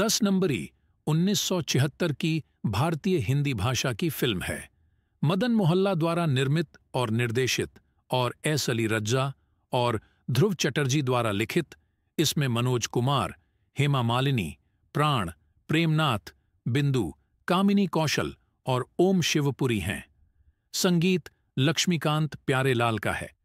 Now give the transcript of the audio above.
दस नंबरी 1976 की भारतीय हिंदी भाषा की फिल्म है मदन मोहल्ला द्वारा निर्मित और निर्देशित और एस अली रज्जा और ध्रुव चटर्जी द्वारा लिखित इसमें मनोज कुमार हेमा मालिनी प्राण प्रेमनाथ बिंदु कामिनी कौशल और ओम शिवपुरी हैं संगीत लक्ष्मीकांत प्यारेलाल का है